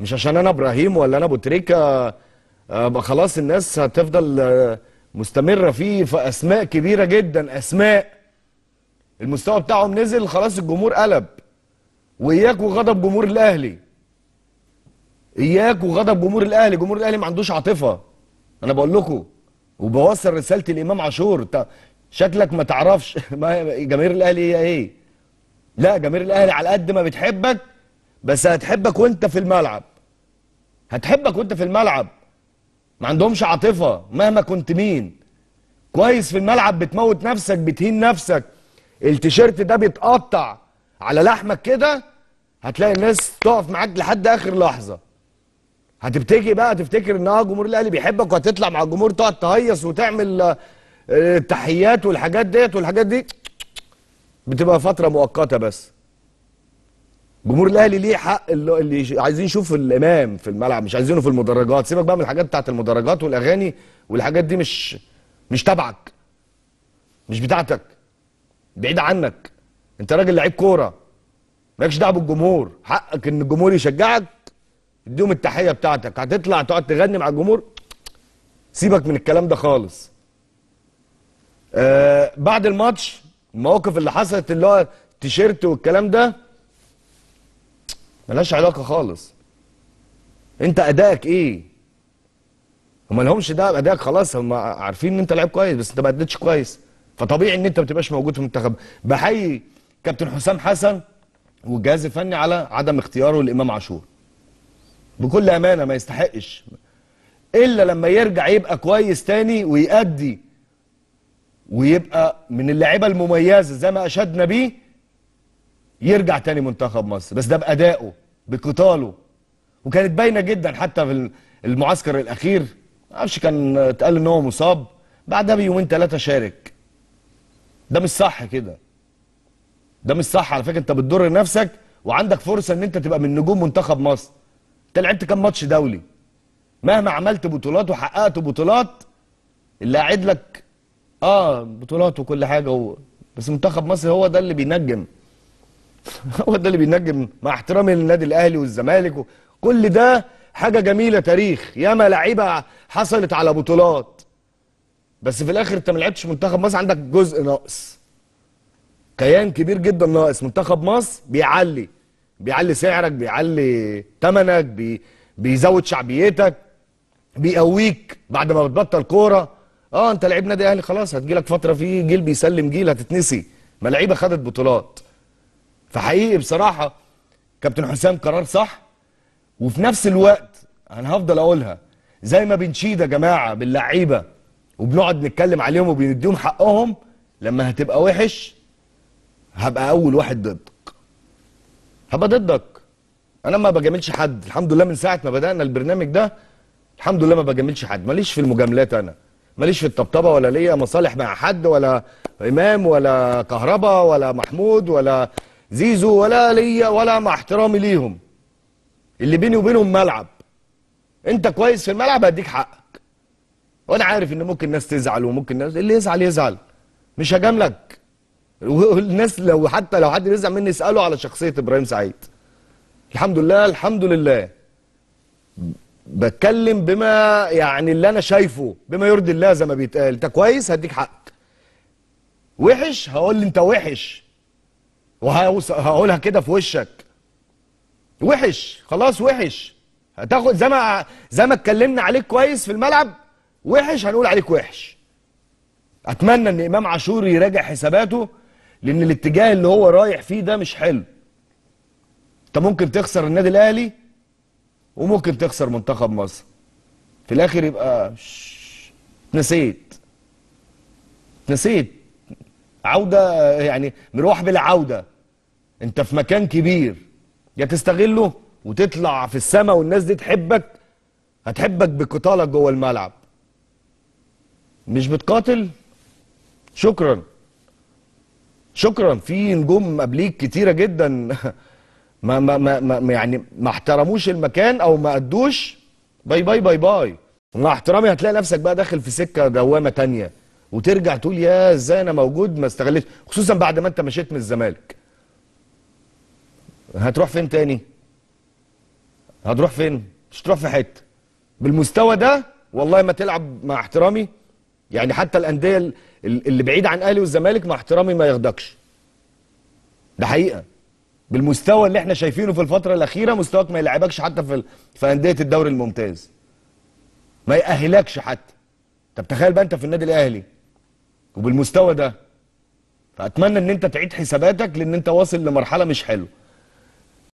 مش عشان انا ابراهيم ولا انا ابو تريكه آه، آه، خلاص الناس هتفضل آه، مستمره فيه في اسماء كبيره جدا اسماء المستوى بتاعهم نزل خلاص الجمهور قلب واياك وغضب جمهور الاهلي اياك وغضب جمهور الاهلي جمهور الاهلي ما عندوش عاطفه انا بقول لكم وبوصل رسالتي لامام عاشور شكلك ما تعرفش جماهير الاهلي هي ايه لا جماهير الاهلي على قد ما بتحبك بس هتحبك وانت في الملعب هتحبك وانت في الملعب ما عندهمش عاطفه مهما كنت مين كويس في الملعب بتموت نفسك بتهين نفسك التيشيرت ده بيتقطع على لحمك كده هتلاقي الناس تقف معاك لحد اخر لحظه هتبتكي بقى تفتكر ان اه جمهور الاهلي بيحبك وهتطلع مع الجمهور تقعد تهيص وتعمل آه، آه، التحيات والحاجات ديت والحاجات دي بتبقى فتره مؤقته بس جمهور الاهلي ليه حق اللي, اللي عايزين يشوف الامام في الملعب مش عايزينه في المدرجات سيبك بقى من الحاجات بتاعت المدرجات والاغاني والحاجات دي مش مش تبعك مش بتاعتك بعيد عنك انت راجل لعيب كوره مالكش دعوه بالجمهور حقك ان الجمهور يشجعك اديهم التحيه بتاعتك هتطلع تقعد تغني مع الجمهور سيبك من الكلام ده خالص آه بعد الماتش المواقف اللي حصلت اللي هو التيشيرت والكلام ده ملهاش علاقه خالص انت اداك ايه هما لهمش ده اداك خلاص هما عارفين ان انت لعيب كويس بس انت ما اديتش كويس فطبيعي ان انت ما تبقاش موجود في المنتخب بحيي كابتن حسام حسن والجهاز الفني على عدم اختياره لامام عاشور بكل امانه ما يستحقش الا لما يرجع يبقى كويس تاني ويأدي ويبقى من اللعيبه المميزه زي ما اشدنا بيه يرجع تاني منتخب مصر بس ده بادائه بقتاله وكانت باينه جدا حتى في المعسكر الاخير ما اعرفش كان اتقال ان هو مصاب بعدها بيومين ثلاثه شارك ده مش صح كده ده مش صح على فكره انت بتضر نفسك وعندك فرصه ان انت تبقى من نجوم منتخب مصر انت لعبت كام ماتش دولي مهما عملت بطولات وحققت بطولات اللي قاعد لك اه بطولات وكل حاجه هو بس منتخب مصر هو ده اللي بينجم هو ده اللي بينجم مع احترامي للنادي الاهلي والزمالك كل ده حاجه جميله تاريخ ياما لعيبه حصلت على بطولات بس في الاخر انت ما لعبتش منتخب مصر عندك جزء ناقص كيان كبير جدا ناقص منتخب مصر بيعلي بيعلي سعرك بيعلي ثمنك بي... بيزود شعبيتك بيقويك بعد ما بتبطل كوره اه انت لعيب نادي اهلي خلاص هتجيلك فتره فيه جيل بيسلم جيل هتتنسي ما لعيبه خدت بطولات فحقيقي بصراحه كابتن حسام قرار صح وفي نفس الوقت انا هفضل اقولها زي ما بنشيد يا جماعه باللعيبه وبنقعد نتكلم عليهم وبنديهم حقهم لما هتبقى وحش هبقى اول واحد ضدك هبقى ضدك انا ما بجاملش حد الحمد لله من ساعه ما بدانا البرنامج ده الحمد لله ما بجاملش حد ماليش في المجاملات انا ماليش في الطبطبه ولا ليا مصالح مع حد ولا امام ولا كهربا ولا محمود ولا زيزو ولا ليا ولا مع احترامي ليهم اللي بيني وبينهم ملعب انت كويس في الملعب هديك حقك وانا عارف ان ممكن الناس تزعل وممكن الناس اللي يزعل يزعل مش هجاملك والناس لو حتى لو حد يزعل مني اساله على شخصيه ابراهيم سعيد الحمد لله الحمد لله بتكلم بما يعني اللي انا شايفه بما يرضي الله زي ما بيتقال انت كويس هديك حقك وحش هقول لي انت وحش وهقولها كده في وشك وحش خلاص وحش هتاخد زي ما زي ما اتكلمنا عليك كويس في الملعب وحش هنقول عليك وحش اتمنى ان امام عاشور يراجع حساباته لان الاتجاه اللي هو رايح فيه ده مش حلو انت ممكن تخسر النادي الاهلي وممكن تخسر منتخب مصر في الاخر يبقى نسيت نسيت عوده يعني مروح بالعوده انت في مكان كبير يا تستغله وتطلع في السما والناس دي تحبك هتحبك بقتالك جوه الملعب مش بتقاتل شكرا شكرا في نجوم قبليك كتيره جدا ما ما ما, ما يعني ما احترموش المكان او ما قدوش باي باي باي باي مع احترامي هتلاقي نفسك بقى داخل في سكه دوامه تانيه وترجع تقول يا ازاي انا موجود ما استغلتش خصوصا بعد ما انت مشيت من الزمالك هتروح فين تاني هتروح فين مش هتروح في حته بالمستوى ده والله ما تلعب مع احترامي يعني حتى الانديه اللي بعيد عن اهلي والزمالك مع احترامي ما ياخدكش ده حقيقه بالمستوى اللي احنا شايفينه في الفتره الاخيره مستواك ما يلعبكش حتى في في انديه الدوري الممتاز ما يأهلكش حتى طب تخيل بقى انت في النادي الاهلي وبالمستوى ده فاتمنى ان انت تعيد حساباتك لان انت واصل لمرحله مش حلوه